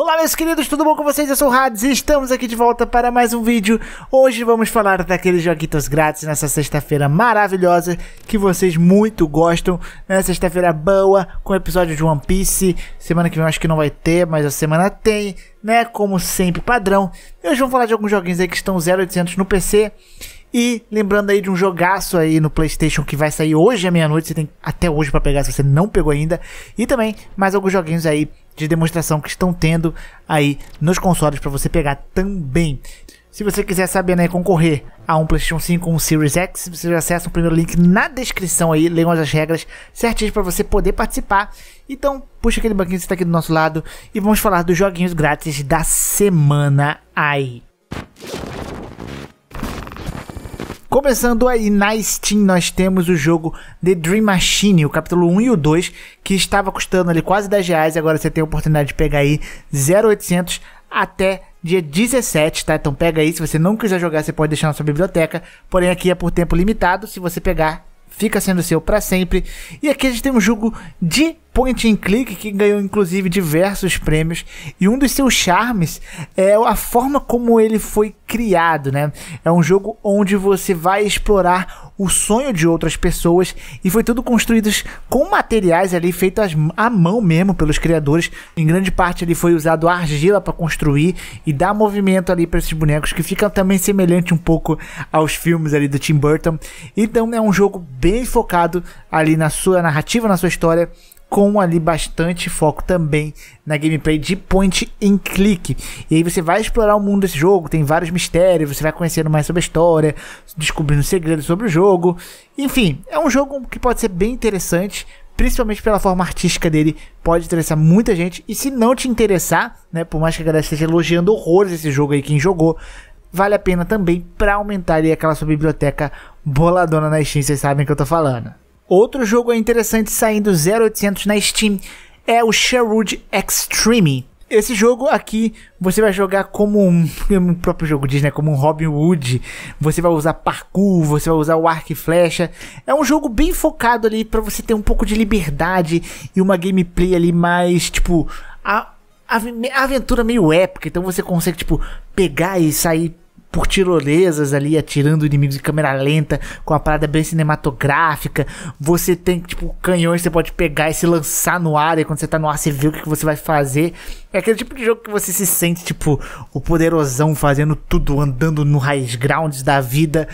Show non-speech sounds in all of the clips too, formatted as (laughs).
Olá, meus queridos, tudo bom com vocês? Eu sou o Hades e estamos aqui de volta para mais um vídeo. Hoje vamos falar daqueles joguitos grátis nessa sexta-feira maravilhosa que vocês muito gostam. Né? Sexta-feira boa, com episódio de One Piece. Semana que vem eu acho que não vai ter, mas a semana tem, né? Como sempre, padrão. E hoje vamos falar de alguns joguinhos aí que estão 0800 no PC e lembrando aí de um jogaço aí no PlayStation que vai sair hoje à meia-noite, você tem até hoje para pegar se você não pegou ainda. E também mais alguns joguinhos aí de demonstração que estão tendo aí nos consoles para você pegar também. Se você quiser saber, né, concorrer a um PlayStation 5 ou um Series X, você acessa o primeiro link na descrição aí, leiam as regras certinhas para você poder participar. Então, puxa aquele banquinho que está aqui do nosso lado e vamos falar dos joguinhos grátis da semana aí. Começando aí na Steam, nós temos o jogo The Dream Machine, o capítulo 1 e o 2, que estava custando ali quase 10 reais, agora você tem a oportunidade de pegar aí 0,800 até dia 17, tá? Então pega aí, se você não quiser jogar, você pode deixar na sua biblioteca, porém aqui é por tempo limitado, se você pegar, fica sendo seu para sempre. E aqui a gente tem um jogo de point and click que ganhou inclusive diversos prêmios e um dos seus charmes é a forma como ele foi criado, né? É um jogo onde você vai explorar o sonho de outras pessoas e foi tudo construído com materiais ali feitos à mão mesmo pelos criadores. Em grande parte ali foi usado argila para construir e dar movimento ali para esses bonecos que fica também semelhante um pouco aos filmes ali do Tim Burton. Então é um jogo bem focado ali na sua narrativa, na sua história com ali bastante foco também na gameplay de point and click. E aí você vai explorar o mundo desse jogo, tem vários mistérios, você vai conhecendo mais sobre a história, descobrindo segredos sobre o jogo. Enfim, é um jogo que pode ser bem interessante, principalmente pela forma artística dele, pode interessar muita gente. E se não te interessar, né, por mais que a galera esteja elogiando horrores esse jogo aí quem jogou, vale a pena também para aumentar ali aquela sua biblioteca boladona na Steam, vocês sabem o que eu tô falando. Outro jogo interessante saindo 0800 na Steam é o Sherwood Extreme. Esse jogo aqui você vai jogar como um, (laughs) o próprio jogo diz, né? Como um Robin Hood. Você vai usar parkour, você vai usar o arco e flecha. É um jogo bem focado ali para você ter um pouco de liberdade e uma gameplay ali mais tipo a, a, a aventura meio épica. Então você consegue tipo pegar e sair por tirolesas ali, atirando inimigos de câmera lenta, com a parada bem cinematográfica. Você tem, tipo, canhões que você pode pegar e se lançar no ar, e quando você tá no ar você vê o que, você vai fazer. É aquele tipo de jogo que você se sente, tipo, o poderosão fazendo tudo, andando no high grounds da vida,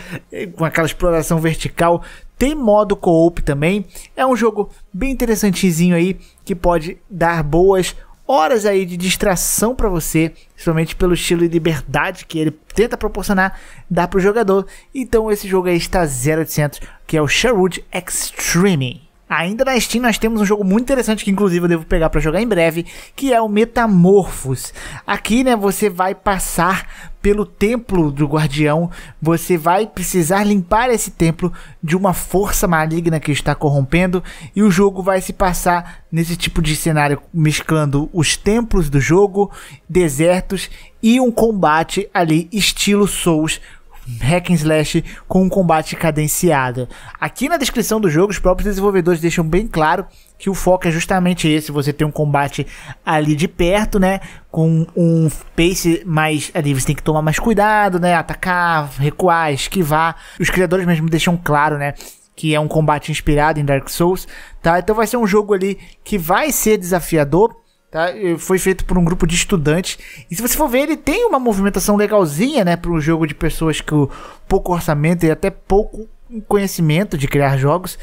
com aquela exploração vertical. Tem modo co-op também. É um jogo bem interessantezinho aí que pode dar boas horas aí de distração para você, principalmente pelo estilo de liberdade que ele tenta proporcionar, dá para o jogador. Então esse jogo aí está 0800, que é o Sherwood Extreme. Ainda na Steam nós temos um jogo muito interessante que inclusive eu devo pegar para jogar em breve, que é o Metamorphos. Aqui, né, você vai passar pelo templo do guardião, você vai precisar limpar esse templo de uma força maligna que está corrompendo e o jogo vai se passar nesse tipo de cenário mesclando os templos do jogo, desertos e um combate ali estilo Souls hack and slash com um combate cadenciado. Aqui na descrição do jogo, os próprios desenvolvedores deixam bem claro que o foco é justamente esse, você ter um combate ali de perto, né, com um pace mais ali, você tem que tomar mais cuidado, né, atacar, recuar, esquivar. Os criadores mesmo deixam claro, né, que é um combate inspirado em Dark Souls, tá? Então vai ser um jogo ali que vai ser desafiador, Tá? Foi feito por um grupo de estudantes. E se você for ver, ele tem uma movimentação legalzinha, né? Para um jogo de pessoas com pouco orçamento e até pouco conhecimento de criar jogos.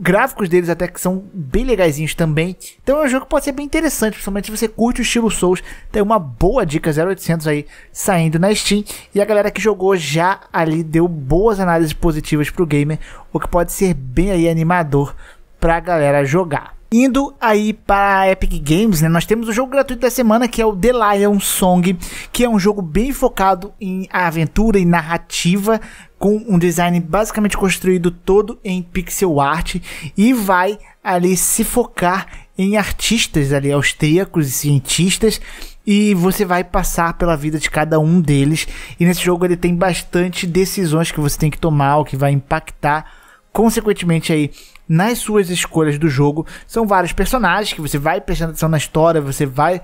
Gráficos deles até que são bem legaisinhos também. Então é um jogo que pode ser bem interessante, principalmente se você curte o estilo Souls. Tem uma boa dica 0800 aí saindo na Steam. E a galera que jogou já ali deu boas análises positivas pro gamer, o que pode ser bem aí animador pra galera jogar. Indo aí para a Epic Games, né? Nós temos o jogo gratuito da semana que é o The Lion Song, que é um jogo bem focado em aventura e narrativa, com um design basicamente construído todo em pixel art e vai ali se focar em artistas ali austríacos e cientistas e você vai passar pela vida de cada um deles. E nesse jogo ele tem bastante decisões que você tem que tomar, o que vai impactar consequentemente aí nas suas escolhas do jogo, são vários personagens que você vai prestando atenção na história, você vai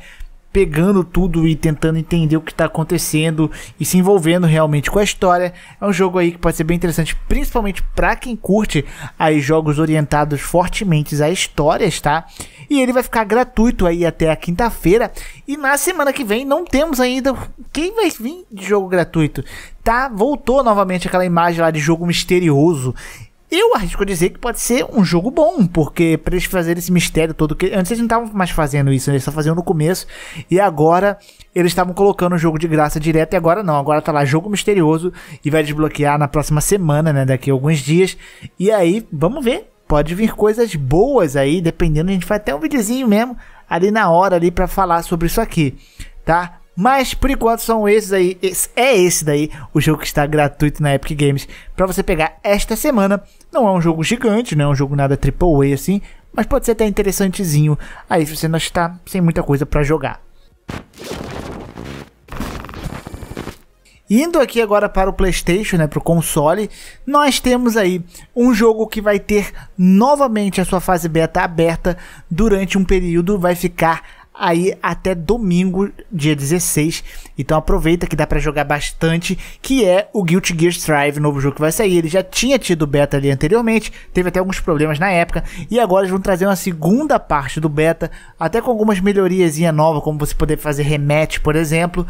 pegando tudo e tentando entender o que está acontecendo e se envolvendo realmente com a história. É um jogo aí que pode ser bem interessante, principalmente para quem curte aí jogos orientados fortemente a histórias, tá? E ele vai ficar gratuito aí até a quinta-feira e na semana que vem não temos ainda quem vai vir de jogo gratuito. Tá, voltou novamente aquela imagem lá de jogo misterioso eu arrisco dizer que pode ser um jogo bom, porque pra eles fazerem esse mistério todo, que antes eles não estavam mais fazendo isso, né? eles estavam fazendo no começo, e agora eles estavam colocando o jogo de graça direto, e agora não, agora tá lá jogo misterioso, e vai desbloquear na próxima semana, né, daqui a alguns dias, e aí, vamos ver, pode vir coisas boas aí, dependendo, a gente faz até um videozinho mesmo, ali na hora, ali para falar sobre isso aqui, tá? Mas por enquanto são esses aí, esse, é esse daí o jogo que está gratuito na Epic Games para você pegar esta semana. Não é um jogo gigante, não é um jogo nada AAA assim, mas pode ser até interessantezinho aí se você não está sem muita coisa para jogar. Indo aqui agora para o PlayStation, né, para o console, nós temos aí um jogo que vai ter novamente a sua fase beta aberta durante um período, vai ficar aí até domingo, dia 16. Então aproveita que dá para jogar bastante, que é o Guilty Gear Strive, novo jogo que vai sair. Ele já tinha tido beta ali anteriormente, teve até alguns problemas na época, e agora eles vão trazer uma segunda parte do beta, até com algumas melhorias novas, como você poder fazer rematch, por exemplo.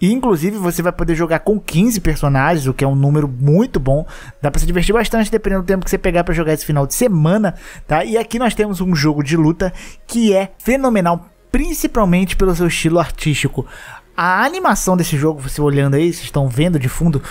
E, inclusive, você vai poder jogar com 15 personagens, o que é um número muito bom. Dá para se divertir bastante, dependendo do tempo que você pegar para jogar esse final de semana, tá? E aqui nós temos um jogo de luta que é fenomenal principalmente pelo seu estilo artístico. A animação desse jogo, você olhando aí, vocês estão vendo de fundo,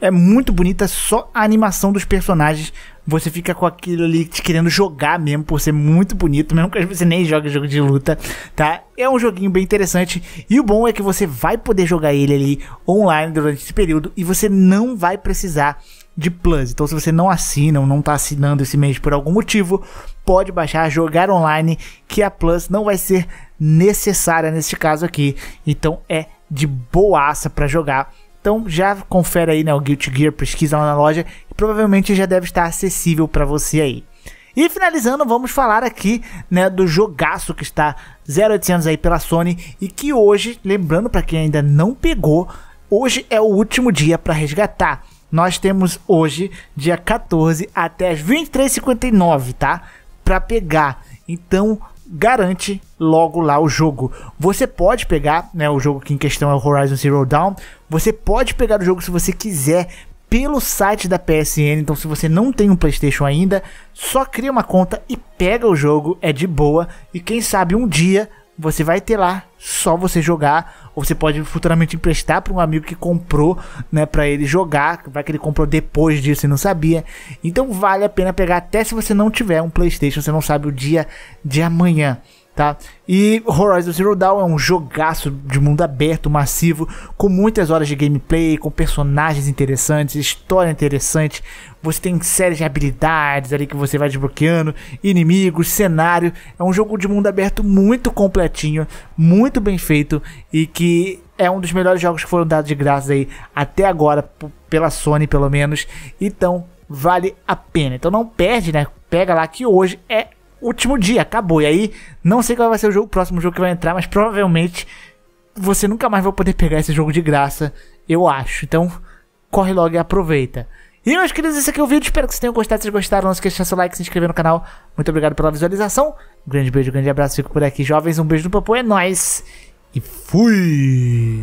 é muito bonita, só a animação dos personagens. Você fica com aquilo ali te querendo jogar mesmo, por ser muito bonito, mesmo que você nem jogue jogo de luta, tá? É um joguinho bem interessante. E o bom é que você vai poder jogar ele ali online durante esse período e você não vai precisar de Plus. Então, se você não assina ou não está assinando esse mês por algum motivo, pode baixar, jogar online, que a Plus não vai ser necessária neste caso aqui. Então, é de boaça para jogar. Então, já confere aí né, o Guilty Gear, pesquisa lá na loja, e provavelmente já deve estar acessível para você aí. E finalizando, vamos falar aqui né, do jogaço que está 0800 aí pela Sony e que hoje, lembrando para quem ainda não pegou, hoje é o último dia para resgatar nós temos hoje, dia 14, até as 23h59, tá? Pra pegar. Então, garante logo lá o jogo. Você pode pegar, né? O jogo que em questão é o Horizon Zero Dawn. Você pode pegar o jogo se você quiser pelo site da PSN. Então, se você não tem um PlayStation ainda, só cria uma conta e pega o jogo, é de boa. E quem sabe um dia você vai ter lá, só você jogar, ou você pode futuramente emprestar para um amigo que comprou, né, para ele jogar, vai que ele comprou depois disso e não sabia. Então vale a pena pegar até se você não tiver um PlayStation, você não sabe o dia de amanhã tá? E Horizon Zero Dawn é um jogaço de mundo aberto, massivo, com muitas horas de gameplay, com personagens interessantes, história interessante. Você tem séries de habilidades ali que você vai desbloqueando, inimigos, cenário. É um jogo de mundo aberto muito completinho, muito bem feito e que é um dos melhores jogos que foram dados de graça aí até agora pela Sony, pelo menos. Então, vale a pena. Então não perde, né? Pega lá que hoje é último dia, acabou. E aí, não sei qual vai ser o jogo, o próximo jogo que vai entrar, mas provavelmente você nunca mais vai poder pegar esse jogo de graça, eu acho. Então, corre logo e aproveita. E meus queridos, esse aqui é o vídeo. Espero que vocês tenham gostado. Se vocês gostaram, não esqueça de deixar seu like, se inscrever no canal. Muito obrigado pela visualização. Um grande beijo, um grande abraço. Fico por aqui, jovens. Um beijo no papo, é nóis. E fui!